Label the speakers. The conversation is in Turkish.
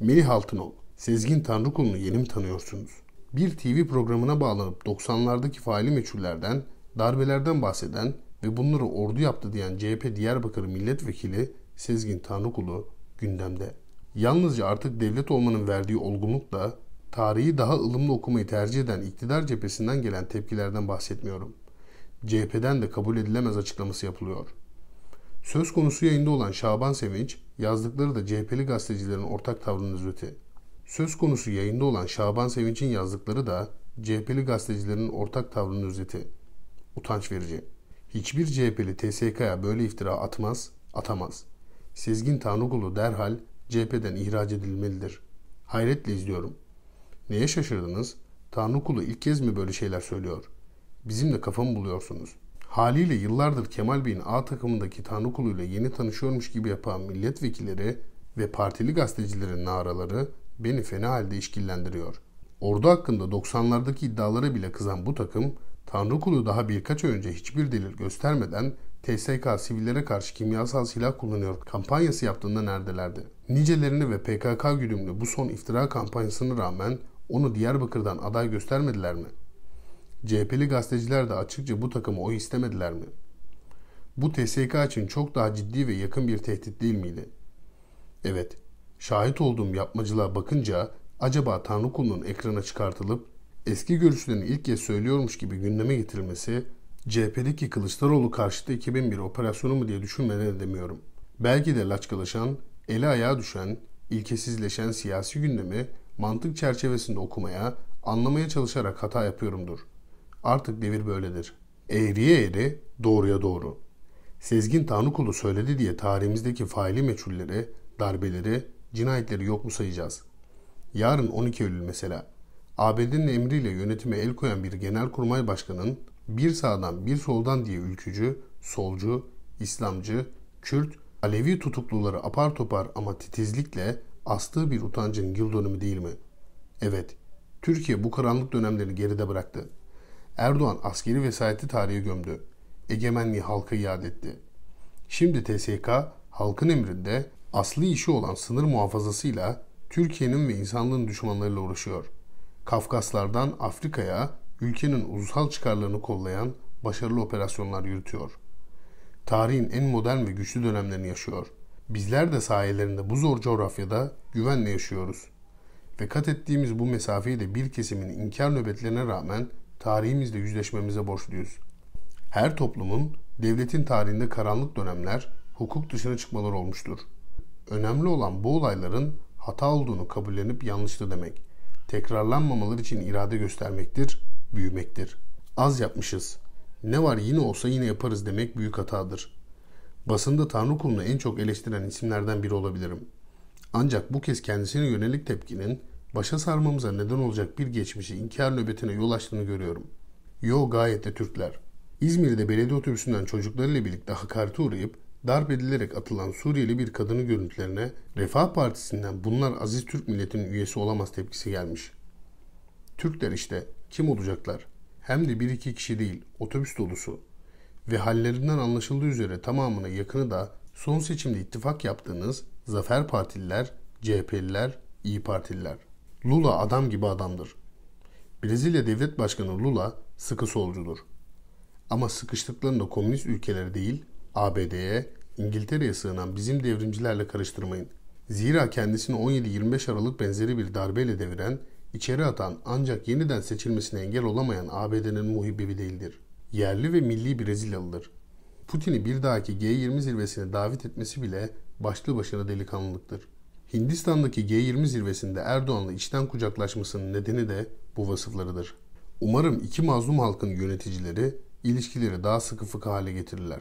Speaker 1: Melih Altınoğlu, Sezgin Tanrıkul'unu yeni mi tanıyorsunuz? Bir TV programına bağlanıp 90'lardaki faili meçhullerden, darbelerden bahseden ve bunları ordu yaptı diyen CHP Diyarbakır Milletvekili Sezgin Tanrıkulu gündemde. Yalnızca artık devlet olmanın verdiği olgunlukla tarihi daha ılımlı okumayı tercih eden iktidar cephesinden gelen tepkilerden bahsetmiyorum. CHP'den de kabul edilemez açıklaması yapılıyor.'' Söz konusu yayında olan Şaban Sevinç, yazdıkları da CHP'li gazetecilerin ortak tavrının özeti. Söz konusu yayında olan Şaban Sevinç'in yazdıkları da CHP'li gazetecilerin ortak tavrının özeti. Utanç verici. Hiçbir CHP'li TSK'ya böyle iftira atmaz, atamaz. Sezgin Tanrıkulu derhal CHP'den ihraç edilmelidir. Hayretle izliyorum. Neye şaşırdınız? Tanrıkulu ilk kez mi böyle şeyler söylüyor? Bizimle kafa buluyorsunuz?'' Haliyle yıllardır Kemal Bey'in A takımındaki Tanrıkulu ile yeni tanışıyormuş gibi yapan milletvekilleri ve partili gazetecilerin naraları beni fena halde işkillendiriyor. Ordu hakkında 90'lardaki iddialara bile kızan bu takım Tanrıkulu daha birkaç önce hiçbir delil göstermeden TSK sivillere karşı kimyasal silah kullanıyor kampanyası yaptığında neredelerdi? Nicelerini ve PKK güdümlü bu son iftira kampanyasına rağmen onu Diyarbakır'dan aday göstermediler mi? CHP'li gazeteciler de açıkça bu takımı oy istemediler mi? Bu TSK için çok daha ciddi ve yakın bir tehdit değil miydi? Evet, şahit olduğum yapmacılığa bakınca acaba Tanrı kulunun ekrana çıkartılıp eski görüşlerini ilk kez söylüyormuş gibi gündeme getirilmesi CHP'deki Kılıçdaroğlu karşıtı 2001 operasyonu mu diye düşünmeden edemiyorum. Belki de laçkalaşan, eli ayağa düşen, ilkesizleşen siyasi gündemi mantık çerçevesinde okumaya, anlamaya çalışarak hata yapıyorumdur. Artık devir böyledir. Eğriye eğri, doğruya doğru. Sezgin Tanrıkulu söyledi diye tarihimizdeki faili meçhulleri, darbeleri, cinayetleri yok mu sayacağız? Yarın 12 Eylül mesela. ABD'nin emriyle yönetime el koyan bir genelkurmay başkanın bir sağdan bir soldan diye ülkücü, solcu, İslamcı, Kürt, Alevi tutukluları apar topar ama titizlikle astığı bir utancın yıl dönümü değil mi? Evet, Türkiye bu karanlık dönemleri geride bıraktı. Erdoğan askeri vesayeti tarihe gömdü. Egemenliği halka iade etti. Şimdi TSK halkın emrinde asli işi olan sınır muhafazasıyla Türkiye'nin ve insanlığın düşmanlarıyla uğraşıyor. Kafkaslardan Afrika'ya ülkenin ulusal çıkarlarını kollayan başarılı operasyonlar yürütüyor. Tarihin en modern ve güçlü dönemlerini yaşıyor. Bizler de sayelerinde bu zor coğrafyada güvenle yaşıyoruz. Ve kat ettiğimiz bu mesafeyi de bir kesimin inkar nöbetlerine rağmen tarihimizle yüzleşmemize borçluyuz. Her toplumun devletin tarihinde karanlık dönemler, hukuk dışına çıkmalar olmuştur. Önemli olan bu olayların hata olduğunu kabullenip yanlıştı demek. tekrarlanmamalar için irade göstermektir, büyümektir. Az yapmışız. Ne var yine olsa yine yaparız demek büyük hatadır. Basında Tanrı kulunu en çok eleştiren isimlerden biri olabilirim. Ancak bu kez kendisine yönelik tepkinin başa sarmamıza neden olacak bir geçmişi inkar nöbetine yol açtığını görüyorum. Yo gayet de Türkler. İzmir'de belediye otobüsünden çocuklarıyla birlikte hakarete uğrayıp darp edilerek atılan Suriyeli bir kadının görüntülerine Refah Partisi'nden bunlar aziz Türk milletinin üyesi olamaz tepkisi gelmiş. Türkler işte kim olacaklar? Hem de bir iki kişi değil otobüs dolusu. Ve hallerinden anlaşıldığı üzere tamamına yakını da son seçimde ittifak yaptığınız Zafer Partililer, CHP'liler, İyi Partililer. Lula adam gibi adamdır. Brezilya Devlet Başkanı Lula sıkı solcudur. Ama sıkıştıklarında komünist ülkeleri değil, ABD'ye, İngiltere'ye sığınan bizim devrimcilerle karıştırmayın. Zira kendisini 17-25 Aralık benzeri bir darbeyle deviren, içeri atan ancak yeniden seçilmesine engel olamayan ABD'nin muhibibi değildir. Yerli ve milli Brezilyalıdır. Putin'i bir dahaki G20 zirvesine davet etmesi bile başlı başına delikanlılıktır. Hindistan'daki G20 zirvesinde Erdoğan'la içten kucaklaşmasının nedeni de bu vasıflarıdır. Umarım iki mazlum halkın yöneticileri ilişkileri daha sıkı fıkı hale getirirler.